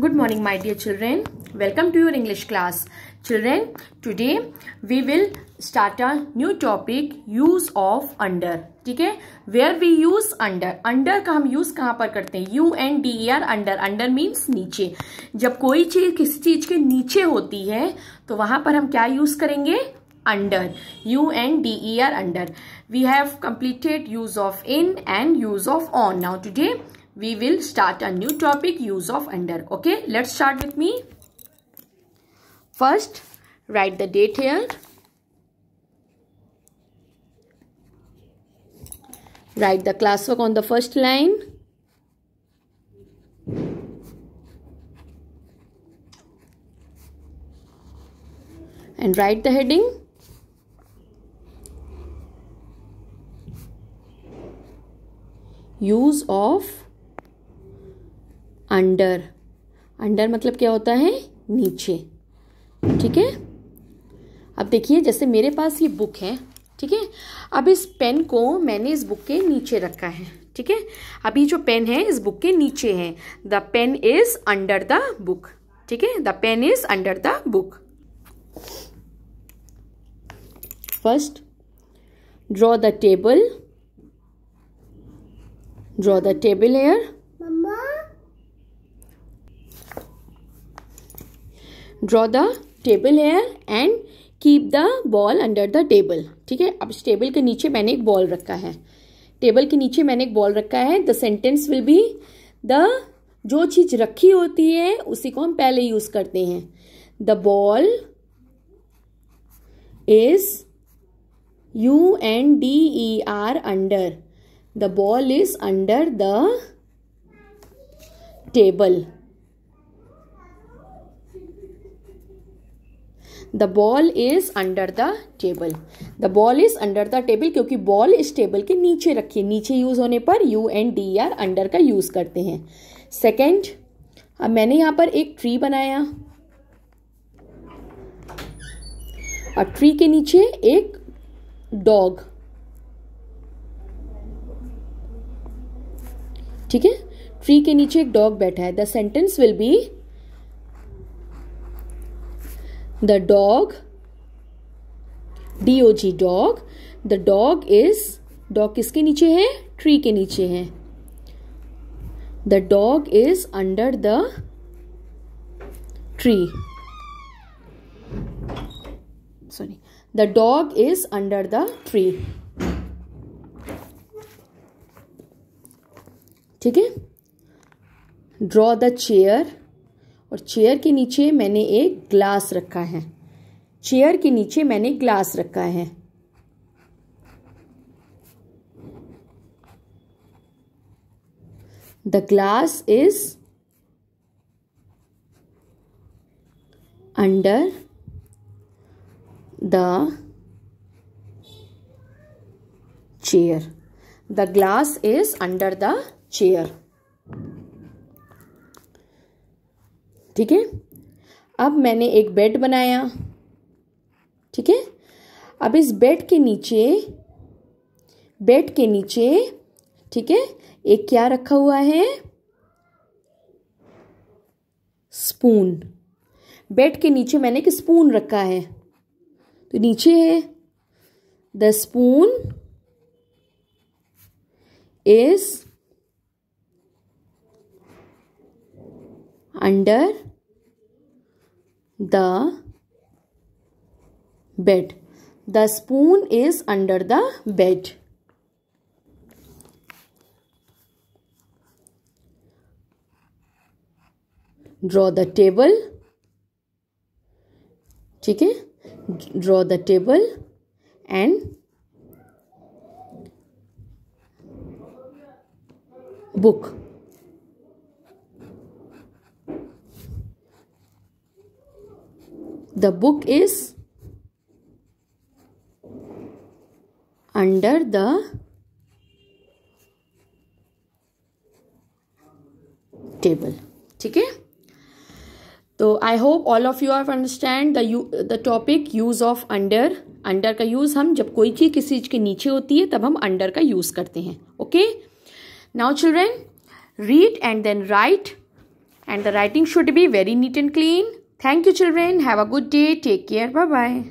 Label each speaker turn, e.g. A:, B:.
A: Good morning my dear children welcome to your English class children today we will start a new topic use of under ठीक है where we use under under का हम use कहां पर करते हैं U N D E R under under means नीचे जब कोई चीज किसी चीज के नीचे होती है तो वहां पर हम क्या यूज करेंगे under U N D E R under we have completed use of in and use of on now today we will start a new topic use of under. Okay, let's start with me. First, write the date here. Write the classwork on the first line. And write the heading. Use of under under मतलब क्या होता है नीचे ठीक है अब देखिए जैसे मेरे पास ये बुक है ठीक है अब इस पेन को मैंने इस बुक के नीचे रखा है ठीक है अभी जो पेन है इस बुक के नीचे है the pen is under the book ठीक है the pen is under the book first draw the table draw the table here draw the table here and keep the ball under the table ठीक है अब इस table के नीचे मैंने एक बॉल रखा है टेबल के नीचे मैंने एक बॉल रखा है the sentence will be the जो चीज़ रखी होती है उसी को हम पहले यूज़ करते हैं the ball is U N D E R under the ball is under the table the ball is under the table the ball is under the table क्योंकि बॉल इस टेबल के नीचे रखी है नीचे यूज होने पर U N D R under का यूज करते हैं सेकेंड अब मैंने यहां पर एक ट्री बनाया और ट्री के नीचे एक डॉग ठीक है ट्री के नीचे एक डॉग बैठा है the sentence will be the dog dog dog the dog is dog किसके नीचे है ट्री के नीचे है the dog is under the tree sorry the dog is under the tree ठीक है ड्रॉ द चेयर और चेयर के नीचे मैंने एक ग्लास रखा है चेयर के नीचे मैंने ग्लास रखा है the glass is under the chair the glass is under the chair ठीक है अब मैंने एक बेड बनाया ठीक है अब इस बेड के नीचे बेड के नीचे ठीक है एक क्या रखा हुआ है स्पून बेड के नीचे मैंने एक स्पून रखा है तो नीचे है the spoon is under the bed the spoon is under the bed draw the table ठीक है draw the table and book the book is under the table ठीक है तो I hope all of you are understand the topic use of under under का use हम जब कोई चीज किसी चीज के नीचे होती है तब हम अंडर का यूज करते हैं okay now children read and then write and the writing should be very neat and clean Thank you, children. Have a good day. Take care. Bye bye.